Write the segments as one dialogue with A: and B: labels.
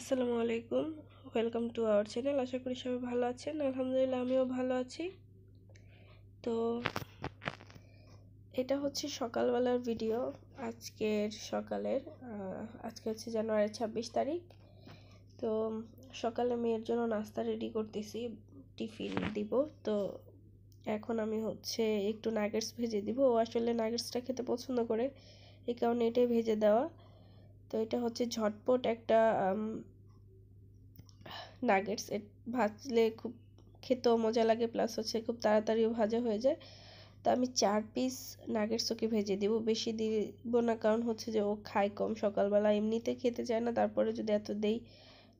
A: আসসালামু আলাইকুম welcome to our channel আশা করি সবাই ভালো আছেন আলহামদুলিল্লাহ আমিও ভালো আছি তো এটা হচ্ছে সকালবেলার ভিডিও আজকের সকালের আজকে হচ্ছে জানুয়ারি ছাব্বিশ তারিখ তো সকালে মেয়ের জন্য নাস্তা রেডি করতেছি টিফিন দিব তো এখন আমি হচ্ছে একটু নাগেটস ভেজে দিব ও আসলে নাগেটসটা খেতে পছন্দ করে এই কারণে এটাই ভেজে দেওয়া তো এটা হচ্ছে ঝটপট একটা নাগেটস ভাজলে খুব খেতেও মজা লাগে প্লাস হচ্ছে খুব তাড়াতাড়িও ভাজা হয়ে যায় তো আমি চার পিস নাগেটস ওকে ভেজে দেব বেশি দিব না কারণ হচ্ছে যে ও খায় কম সকালবেলা এমনিতে খেতে চায় না তারপরে যদি এত দেই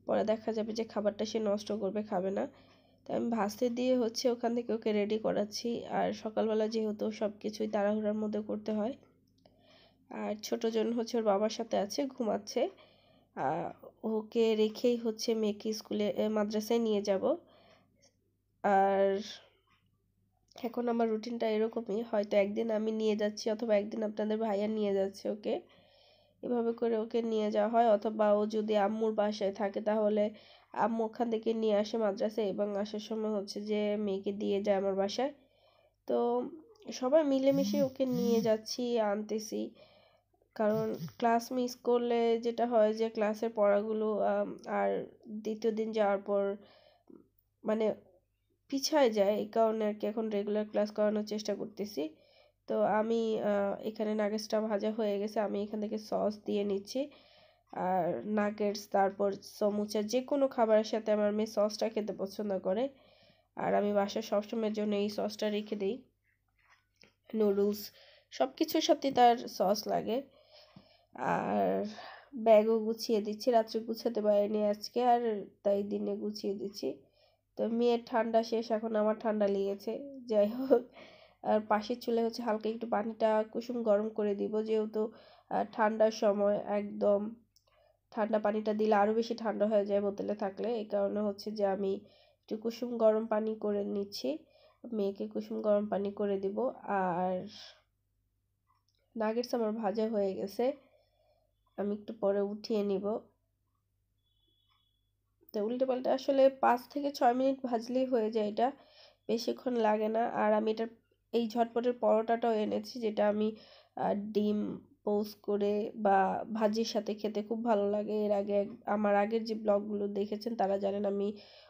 A: পরে দেখা যাবে যে খাবারটা সে নষ্ট করবে খাবে না তো আমি ভাজতে দিয়ে হচ্ছে ওখান থেকে ওকে রেডি করাচ্ছি আর সকালবেলা যেহেতু সব কিছুই তাড়াহুড়ার মধ্যে করতে হয় আর জন হচ্ছে ওর বাবার সাথে আছে ঘুমাচ্ছে ওকে রেখেই হচ্ছে মেয়েকে স্কুলে মাদ্রাসায় নিয়ে যাব আর এখন আমার রুটিনটা এরকমই হয়তো একদিন আমি নিয়ে যাচ্ছি অথবা একদিন আপনাদের ভাইয়া নিয়ে যাচ্ছে ওকে এভাবে করে ওকে নিয়ে যাওয়া হয় অথবা ও যদি আম্মুর বাসায় থাকে তাহলে আম্মু ওখান থেকে নিয়ে আসে মাদ্রাসায় এবং আসার সময় হচ্ছে যে মেয়েকে দিয়ে যায় আমার বাসায় তো সবাই মিলেমিশে ওকে নিয়ে যাচ্ছি আনতেছি কারণ ক্লাস মিস করলে যেটা হয় যে ক্লাসের পড়াগুলো আর দ্বিতীয় দিন যাওয়ার পর মানে পিছায় যায় এই কারণে আর কি এখন রেগুলার ক্লাস করানোর চেষ্টা করতেছি তো আমি এখানে নাগেটসটা ভাজা হয়ে গেছে আমি এখান থেকে সস দিয়ে নিচ্ছি আর নাগেটস তারপর সমুচা যে কোনো খাবারের সাথে আমার মেয়ে সসটা খেতে পছন্দ করে আর আমি বাসায় সবসময়ের জন্য এই সসটা রেখে দিই নুডলস সব কিছুর সাথে তার সস লাগে আর ব্যাগও গুছিয়ে দিচ্ছি রাত্রে গুছাতে পারিনি আজকে আর তাই দিনে গুছিয়ে দিচ্ছি তো মেয়ের ঠান্ডা শেষ এখন আমার ঠান্ডা লেগেছে যাই হোক আর পাশের চুলে হচ্ছে হালকা একটু পানিটা কুসুম গরম করে দিব যেহেতু ঠান্ডার সময় একদম ঠান্ডা পানিটা দিলে আরও বেশি ঠান্ডা হয়ে যায় বোতলে থাকলে এই কারণে হচ্ছে যে আমি একটু কুসুম গরম পানি করে নিচ্ছি মেয়েকে কুসুম গরম পানি করে দিব আর নাগের আমার ভাজা হয়ে গেছে আমি একটু পরে উঠিয়ে নিব তো উল্টে পাল্টে আসলে পাঁচ থেকে ছয় মিনিট ভাজলেই হয়ে যায় এটা বেশিক্ষণ লাগে না আর আমি এটা এই ঝটপটের পরোটাটাও এনেছি যেটা আমি ডিম পোজ করে বা ভাজির সাথে খেতে খুব ভালো লাগে এর আগে আমার আগের যে ব্লগগুলো দেখেছেন তারা জানেন আমি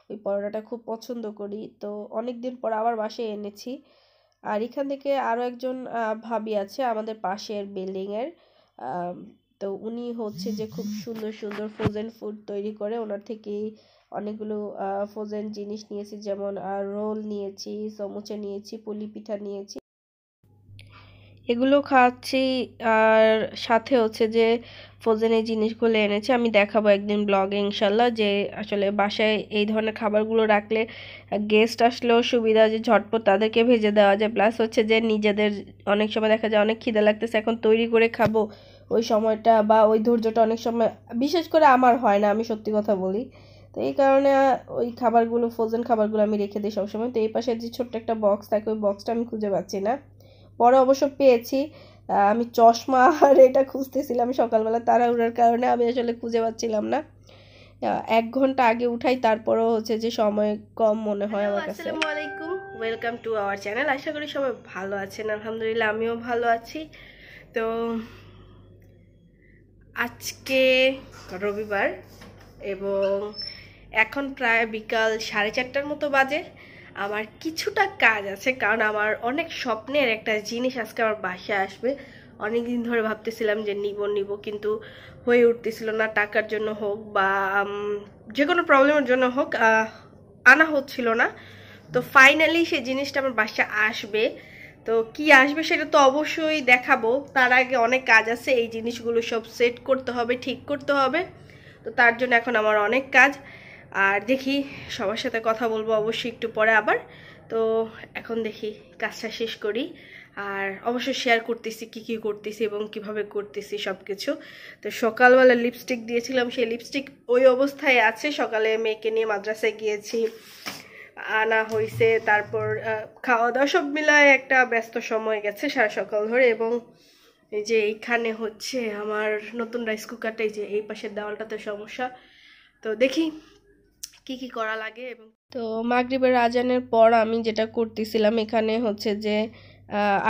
A: ওই পরোটাটা খুব পছন্দ করি তো অনেক দিন পর আবার বাসায় এনেছি আর এখান থেকে আরও একজন ভাবি আছে আমাদের পাশের বিল্ডিংয়ের তো উনি হচ্ছে যে খুব সুন্দর সুন্দর ফ্রোজেন ফুড তৈরি করে ওনার থেকে অনেকগুলো ফ্রোজেন জিনিস নিয়েছি যেমন রোল নিয়েছি সমুচা নিয়েছি পুলি পিঠা নিয়েছি এগুলো খাচ্ছি আর সাথে হচ্ছে যে ফোজেন এই জিনিসগুলো এনেছি আমি দেখাবো একদিন ব্লগে ইনশাল্লাহ যে আসলে বাসায় এই ধরনের খাবারগুলো রাখলে গেস্ট আসলেও সুবিধা যে ঝটপট তাদেরকে ভেজে দেওয়া যায় প্লাস হচ্ছে যে নিজেদের অনেক সময় দেখা যায় অনেক খিদে লাগতেছে এখন তৈরি করে খাবো ওই সময়টা বা ওই ধৈর্যটা অনেক সময় বিশেষ করে আমার হয় না আমি সত্যি কথা বলি তো এই কারণে ওই খাবারগুলো ফ্রোজেন খাবারগুলো আমি রেখে দিই সবসময় তো এই পাশে যে ছোট্ট একটা বক্স থাকে ওই বক্সটা আমি খুঁজে পাচ্ছি না পরে অবশ্য পেয়েছি আমি চশমা আর এটা খুঁজতেছিলাম সকালবেলা তারা উড়ার কারণে আমি আসলে খুঁজে পাচ্ছিলাম না এক ঘন্টা আগে উঠাই তারপরও হচ্ছে যে সময় কম মনে হয় আমার কাছে আসসালামু আলাইকুম ওয়েলকাম টু আওয়ার চ্যানেল আশা করি সবাই ভালো আছেন আলহামদুলিল্লাহ আমিও ভালো আছি তো আজকে রবিবার এবং এখন প্রায় বিকাল সাড়ে চারটার মতো বাজে আমার কিছুটা কাজ আছে কারণ আমার অনেক স্বপ্নের একটা জিনিস আজকে আমার বাসায় আসবে অনেক দিন ধরে ভাবতেছিলাম যে নিব নিব কিন্তু হয়ে উঠতেছিল না টাকার জন্য হোক বা যে কোনো প্রবলেমের জন্য হোক আনা হচ্ছিল না তো ফাইনালি সেই জিনিসটা আমার বাসে আসবে তো কি আসবে সেটা তো অবশ্যই দেখাবো তার আগে অনেক কাজ আছে এই জিনিসগুলো সব সেট করতে হবে ঠিক করতে হবে তো তার জন্য এখন আমার অনেক কাজ আর দেখি সবার সাথে কথা বলবো অবশ্যই একটু পরে আবার তো এখন দেখি কাজটা শেষ করি আর অবশ্য শেয়ার করতেছি কি কি করতেছি এবং কিভাবে করতেছি সব কিছু তো সকালবেলা লিপস্টিক দিয়েছিলাম সেই লিপস্টিক ওই অবস্থায় আছে সকালে মেয়েকে নিয়ে মাদ্রাসায় গিয়েছি আনা হয়েছে তারপর খাওয়া দাওয়া সব মিলায় একটা ব্যস্ত সময় গেছে সারা সকাল ধরে এবং এই যে এইখানে হচ্ছে আমার নতুন রাইস কুকারটাই যে এই পাশের দেওয়ালটাতে সমস্যা তো দেখি কি কি করা লাগে এবং তো মাগরিবের আজানের পর আমি যেটা করতেছিলাম এখানে হচ্ছে যে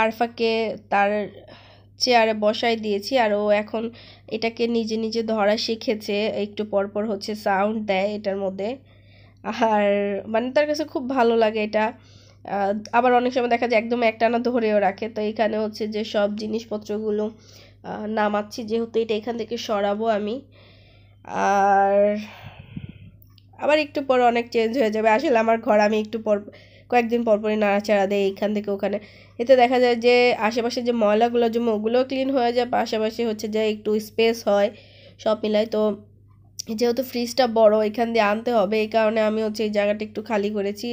A: আরফাকে তার চেয়ারে বসাই দিয়েছি আর ও এখন এটাকে নিজে নিজে ধরা শিখেছে একটু পরপর হচ্ছে সাউন্ড দেয় এটার মধ্যে আর মানে তার কাছে খুব ভালো লাগে এটা আবার অনেক সময় দেখা যায় একদম একটানা ধরেও রাখে তো এখানে হচ্ছে যে সব জিনিসপত্রগুলো নামাচ্ছি যেহেতু এটা এখান থেকে সরাবো আমি আর আবার একটু পর অনেক চেঞ্জ হয়ে যাবে আসলে আমার ঘর আমি একটু পর কয়েকদিন পরপরই নাড়াচাড়া দেয় এইখান থেকে ওখানে এতে দেখা যায় যে আশেপাশে যে ময়লাগুলো জমে ওগুলোও ক্লিন হয়ে যায় পাশাপাশি হচ্ছে যে একটু স্পেস হয় সব মিলায় তো যেহেতু ফ্রিজটা বড় এখান দিয়ে আনতে হবে এই কারণে আমি হচ্ছে এই জায়গাটা একটু খালি করেছি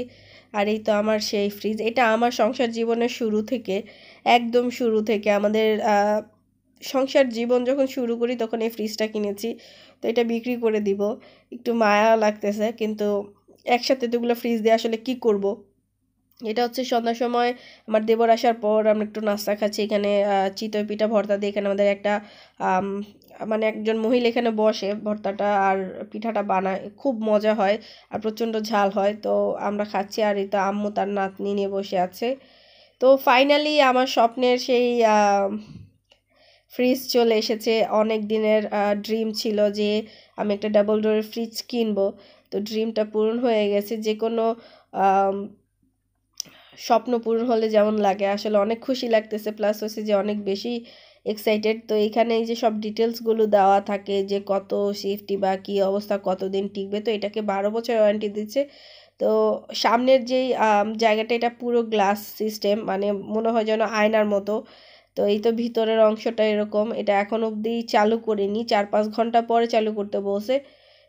A: আর এই তো আমার সেই ফ্রিজ এটা আমার সংসার জীবনের শুরু থেকে একদম শুরু থেকে আমাদের সংসার জীবন যখন শুরু করি তখন এই ফ্রিজটা কিনেছি তো এটা বিক্রি করে দিব একটু মায়া লাগতেছে কিন্তু একসাথে তোগুলো ফ্রিজ দিয়ে আসলে কি করব। এটা হচ্ছে সন্ধ্যার সময় আমার দেবর আসার পর আমরা একটু নাস্তা খাচ্ছি এখানে চিতই পিঠা ভর্তা দিয়ে এখানে আমাদের একটা মানে একজন মহিলা এখানে বসে ভর্তাটা আর পিঠাটা বানায় খুব মজা হয় আর প্রচণ্ড ঝাল হয় তো আমরা খাচ্ছি আর এই তো আম্মু তার নাতনি নিয়ে বসে আছে তো ফাইনালি আমার স্বপ্নের সেই ফ্রিজ চলে এসেছে অনেক দিনের ড্রিম ছিল যে আমি একটা ডাবল ডোরের ফ্রিজ কিনবো তো ড্রিমটা পূরণ হয়ে গেছে যে কোনো স্বপ্ন পূরণ হলে যেমন লাগে আসলে অনেক খুশি লাগতেছে প্লাস হচ্ছে যে অনেক বেশি এক্সাইটেড তো এখানে এই যে সব ডিটেলসগুলো দেওয়া থাকে যে কত সেফটি বা কী অবস্থা কতদিন টিকবে তো এটাকে বারো বছর ওয়ারেন্টি দিচ্ছে তো সামনের যেই জায়গাটা এটা পুরো গ্লাস সিস্টেম মানে মনে হয় যেন আয়নার মতো তো এই তো ভিতরের অংশটা এরকম এটা এখন অবধি চালু করিনি চার পাঁচ ঘন্টা পরে চালু করতে বসে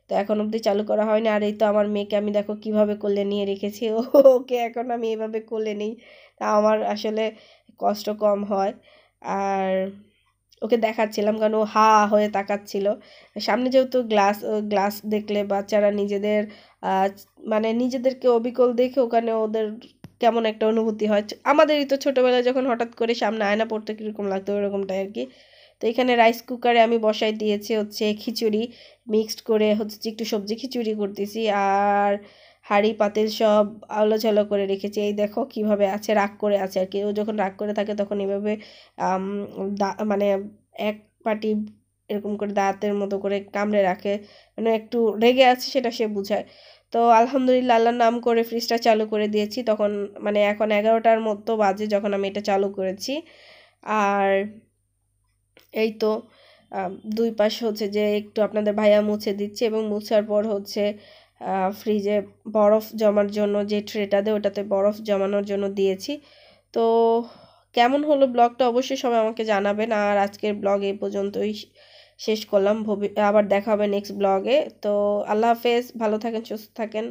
A: তো এখন অবধি চালু করা হয়নি আর এই তো আমার মেয়েকে আমি দেখো কিভাবে কোলে নিয়ে রেখেছি ওকে এখন আমি এভাবে কোলে নিই তা আমার আসলে কষ্ট কম হয় আর ওকে দেখাচ্ছিলাম কারণ ও হা হয়ে তাকাচ্ছিল সামনে যেহেতু গ্লাস গ্লাস দেখলে বাচ্চারা নিজেদের মানে নিজেদেরকে অবিকল দেখে ওখানে ওদের কেমন একটা অনুভূতি হয় আমাদেরই তো ছোটোবেলায় যখন হঠাৎ করে সামনে আয়না পড়তে কীরকম লাগতো ওরকমটাই আর কি তো এখানে রাইস কুকারে আমি বসাই দিয়েছি হচ্ছে খিচুড়ি মিক্সড করে হচ্ছে একটু সবজি খিচুড়ি করতেছি আর হাঁড়ি পাতিল সব আলোচলো করে রেখেছি এই দেখো কিভাবে আছে রাগ করে আছে আর কি ও যখন রাগ করে থাকে তখন এভাবে মানে এক পাটি এরকম করে দাঁতের মতো করে কামড়ে রাখে মানে একটু রেগে আছে সেটা সে বুঝায় তো আলহামদুলিল্লাহ আল্লাহর নাম করে ফ্রিজটা চালু করে দিয়েছি তখন মানে এখন এগারোটার মতো বাজে যখন আমি এটা চালু করেছি আর এই তো দুই পাশ হচ্ছে যে একটু আপনাদের ভাইয়া মুছে দিচ্ছে এবং মুছার পর হচ্ছে ফ্রিজে বরফ জমার জন্য যে ট্রেটা দেয় ওটাতে বরফ জমানোর জন্য দিয়েছি তো কেমন হলো ব্লগটা অবশ্যই সবাই আমাকে জানাবেন আর আজকের ব্লগ এই পর্যন্তই শেষ করলাম আবার দেখা হবে নেক্সট ব্লগে তো আল্লাহ হাফেজ ভালো থাকেন সুস্থ থাকেন